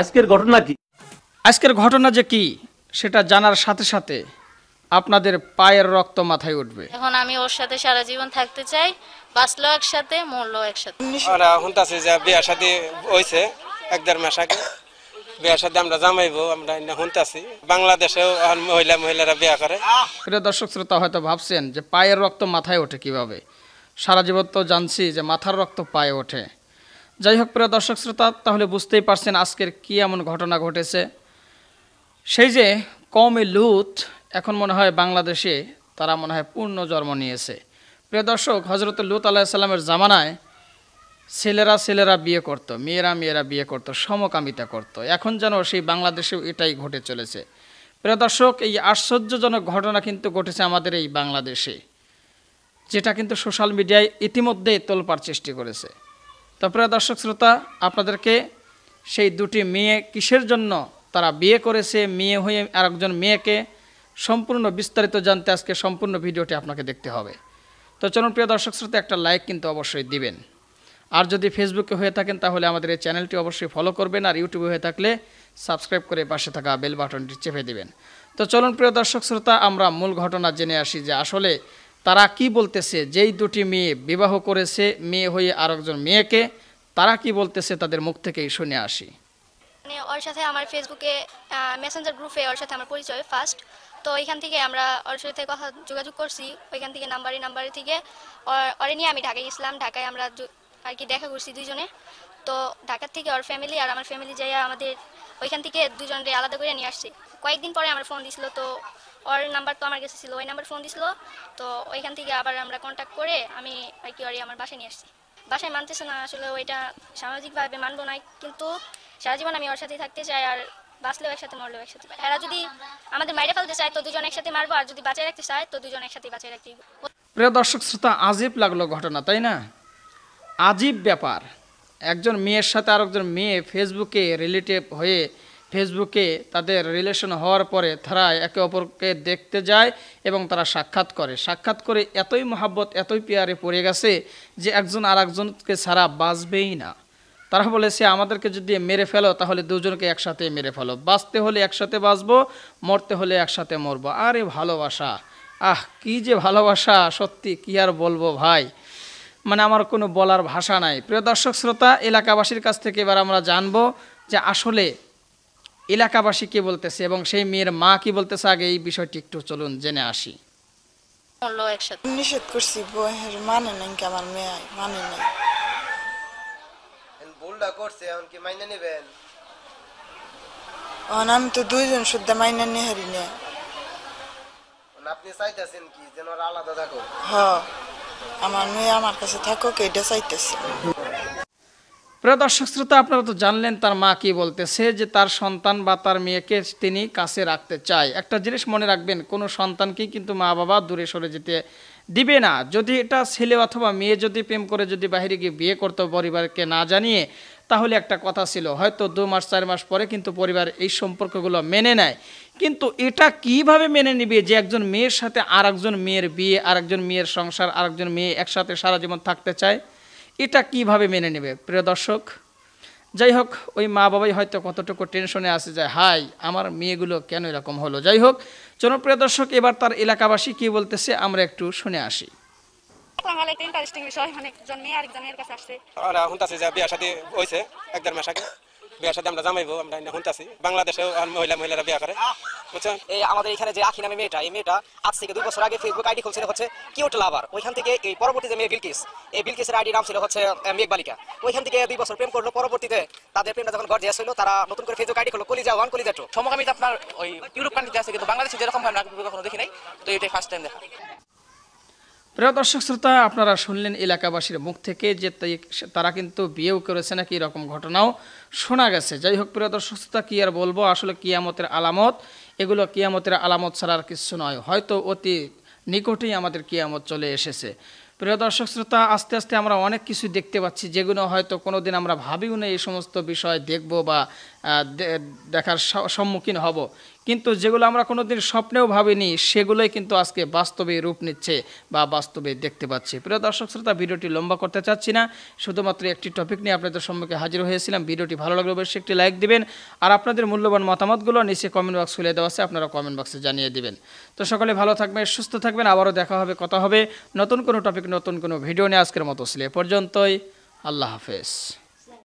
আজকের ঘটনা কি আজকের ঘটনা যে কি সেটা জানার সাথে সাথে আপনাদের পায়ের রক্ত মাথায় উঠবে এখন আমি ওর সাথে সারা জীবন থাকতে চাই বাঁচলো একসাথে মরলো একসাথে এখন তাছে যে বিয়ার সাথে হয়েছে এক দেড় মাস আগে বিয়ার সাথে আমরা জামাইবো আমরা হুনতাছি বাংলাদেশেও মহিলা মহিলারা বিয়া করে প্রিয় দর্শক শ্রোতা হয়তো ভাবছেন যে পায়ের রক্ত মাথায় ওঠে কিভাবে সারা জীবন তো জানছি যে মাথার রক্ত পায়ে ওঠে যাই হোক প্রিয় দর্শক শ্রোতা তাহলে বুঝতেই পারছেন আজকের কী এমন ঘটনা ঘটেছে সেই যে কমে লুত এখন মনে হয় বাংলাদেশে তারা মনে হয় পূর্ণ জন্ম নিয়েছে প্রিয় দর্শক হজরত লুত সাল্লামের জামানায় ছেলেরা ছেলেরা বিয়ে করত মেয়েরা মেয়েরা বিয়ে করত সমকামিতা করত এখন যেন সেই বাংলাদেশেও এটাই ঘটে চলেছে প্রিয় দর্শক এই আশ্চর্যজনক ঘটনা কিন্তু ঘটেছে আমাদের এই বাংলাদেশে যেটা কিন্তু সোশ্যাল মিডিয়ায় ইতিমধ্যেই তোলপার সৃষ্টি করেছে তারপরে দর্শক শ্রোতা আপনাদেরকে সেই দুটি মেয়ে কিসের জন্য তারা বিয়ে করেছে মেয়ে হয়ে আরেকজন মেয়েকে সম্পূর্ণ বিস্তারিত জানতে আজকে সম্পূর্ণ ভিডিওটি আপনাকে দেখতে হবে তো চলুন প্রিয় দর্শক শ্রোতা একটা লাইক কিন্তু অবশ্যই দিবেন আর যদি ফেসবুকে হয়ে থাকেন তাহলে আমাদের এই চ্যানেলটি অবশ্যই ফলো করবেন আর ইউটিউবে হয়ে থাকলে সাবস্ক্রাইব করে পাশে থাকা বেল বাটনটি চেপে দিবেন তো চলুন প্রিয় দর্শক শ্রোতা আমরা মূল ঘটনা জেনে আসি যে আসলে তারা কি বলতেছে যেই দুটি মেয়ে বিবাহ করেছে মেয়ে হয়ে আরেকজন মেয়েকে তারা কি বলতেছে তাদের মুখ থেকেই শুনে আসি মানে ওর সাথে আমার ফেসবুকে মেসেঞ্জার গ্রুপে ওর সাথে আমার পরিচয় ফার্স্ট তো ওইখান থেকে আমরা ওর সাথে কথা যোগাযোগ করছি ওইখান থেকে নাম্বারে নাম্বারে থেকে ওরে নিয়ে আমি ঢাকায় গেছিলাম ঢাকায় আমরা আর কি দেখা করছি দুইজনে তো ঢাকার থেকে ওর ফ্যামিলি আর আমার ফ্যামিলি যাই আমাদের ওইখান থেকে দুজনকে আলাদা করে নিয়ে আসছি কয়েকদিন পরে আমার ফোন দিছিল তো ওর নাম্বার তো আমার কাছে ছিল ওই নাম্বার ফোন দিছিল তো ওইখান থেকে আবার আমরা কন্ট্যাক্ট করে আমি আর কি ওরে আমার বাসায় নিয়ে আসছি বাসায় মানতেছে না আসলে ওইটা সামাজিকভাবে মানবো নাই কিন্তু সারা জীবন আমি ওর সাথেই থাকতে চাই আর বাঁচলেও একসাথে মরলেও একসাথে এরা যদি আমাদের মাইরে ফেলতে চায় তো দুজন একসাথে মারবো আর যদি বাঁচায় রাখতে চায় তো দুজন একসাথে বাঁচায় রাখতে প্রিয় দর্শক শ্রোতা আজীব লাগলো ঘটনা তাই না আজীব ব্যাপার একজন মেয়ের সাথে আরেকজন মেয়ে ফেসবুকে রিলেটিভ হয়ে ফেসবুকে তাদের রিলেশন হওয়ার পরে তারা একে অপরকে দেখতে যায় এবং তারা সাক্ষাৎ করে সাক্ষাৎ করে এতই মহাব্বত এতই পেয়ারে পড়ে গেছে যে একজন আর একজনকে ছাড়া বাঁচবেই না তারা বলে সে আমাদেরকে যদি মেরে ফেলো তাহলে দুজনকে একসাথে মেরে ফেলো বাঁচতে হলে একসাথে বাঁচবো মরতে হলে একসাথে মরবো আরে ভালোবাসা আহ কি যে ভালোবাসা সত্যি কি আর বলবো ভাই মানে আমার কোনো বলার ভাষা নাই প্রিয় দর্শক শ্রোতা এলাকাবাসীর কাছ থেকে এবার আমরা জানবো যে আসলে এলাকাবাসী কি বলতেছে এবং সেই মেয়ের মা কি বলতেছে আগে এই বিষয়টি একটু চলুন জেনে আসি নিষেধ করছি মানে নাই আমার মেয়ে মানে নাই ভুলটা করছে কি মাইনে নেবেন আমি তো দুইজন শুদ্ধ মাইনে হারি নে আপনি চাইতেছেন কি যেন আলাদা থাকো হ আমার মেয়ে আমার কাছে থাকুক এটা চাইতেছে প্রিয় দর্শক শ্রোতা আপনারা তো জানলেন তার মা কি বলতেছে যে তার সন্তান বা তার মেয়েকে তিনি কাছে রাখতে চায় একটা জিনিস মনে রাখবেন কোনো সন্তানকেই কিন্তু মা বাবা দূরে সরে যেতে দিবে না যদি এটা ছেলে অথবা মেয়ে যদি প্রেম করে যদি বাহিরে গিয়ে বিয়ে করতো পরিবারকে না জানিয়ে তাহলে একটা কথা ছিল হয়তো দু মাস চার মাস পরে কিন্তু পরিবার এই সম্পর্কগুলো মেনে নেয় কিন্তু এটা কিভাবে মেনে নিবে যে একজন মেয়ের সাথে আর মেয়ের বিয়ে আর মেয়ের সংসার আর মেয়ে একসাথে সারা জীবন থাকতে চায় এটা কিভাবে মেনে নেবে প্রিয় দর্শক যাই হোক ওই মা বাবাই হয়তো কতটুকু টেনশনে আসে যায় হাই আমার মেয়েগুলো কেন এরকম হলো যাই হোক জনপ্রিয় দর্শক এবার তার এলাকাবাসী কি বলতেছে আমরা একটু শুনে আসি আমার একটা ইন্টারেস্টিং বিষয় মানে একজন মেয়ে আরেকজন মেয়ের কাছে আসছে আমার হুনতাছে যে বিয়া শাদী হইছে একদম মেশাকে বিয়ার সাথে আমরা জামাইবো আমরা এখন বাংলাদেশেও মহিলা মহিলারা বিয়া করে বুঝছেন এই আমাদের এখানে যে আখি নামে মেয়েটা এই মেয়েটা আজ থেকে দুই বছর আগে ফেসবুক আইডি খুলছিল হচ্ছে কিউট লাভার ওইখান থেকে এই পরবর্তীতে মেয়ে বিলকিস এই বিলকিসের আইডি নাম ছিল হচ্ছে বালিকা ওইখান থেকে দুই বছর প্রেম করলো পরবর্তীতে তাদের প্রেমটা যখন গর্জে আসলো তারা নতুন করে ফেসবুক আইডি করলো কলিজা ওয়ান কলিজা টু সমকামিতা আপনার ওই ইউরোপ কান্ট্রিতে আছে কিন্তু বাংলাদেশে যেরকম হয় না কখনো দেখি নাই তো এটাই ফার্স্ট টাইম দেখা প্রিয় দর্শক শ্রোতা আপনারা শুনলেন এলাকাবাসীর মুখ থেকে যে তারা কিন্তু বিয়েও করেছে নাকি এরকম ঘটনাও শোনা গেছে যাই হোক প্রিয় দর্শক শ্রোতা কী আর বলবো আসলে কিয়ামতের আলামত এগুলো কিয়ামতের আলামত ছাড়া আর কিছু নয় হয়তো অতি নিকটেই আমাদের কিয়ামত চলে এসেছে প্রিয় দর্শক শ্রোতা আস্তে আস্তে আমরা অনেক কিছু দেখতে পাচ্ছি যেগুলো হয়তো কোনো দিন আমরা ভাবিও না এই সমস্ত বিষয় দেখব বা দেখার সম্মুখীন হব কিন্তু যেগুলো আমরা কোনো দিন স্বপ্নেও ভাবিনি সেগুলোই কিন্তু আজকে বাস্তবে রূপ নিচ্ছে বা বাস্তবে দেখতে পাচ্ছি প্রিয় দর্শক শ্রোতা ভিডিওটি লম্বা করতে চাচ্ছি না শুধুমাত্র একটি টপিক নিয়ে আপনাদের সম্মুখে হাজির হয়েছিলাম ভিডিওটি ভালো লাগলে অবশ্যই একটি লাইক দিবেন আর আপনাদের মূল্যবান মতামতগুলো নিচে কমেন্ট বক্স খুলে দেওয়া আছে আপনারা কমেন্ট বক্সে জানিয়ে দিবেন তো সকলে ভালো থাকবেন সুস্থ থাকবেন আবারও দেখা হবে কথা হবে নতুন কোনো টপিক নতুন কোনো ভিডিও নিয়ে আজকের মতো ছিল এ পর্যন্তই আল্লাহ হাফেজ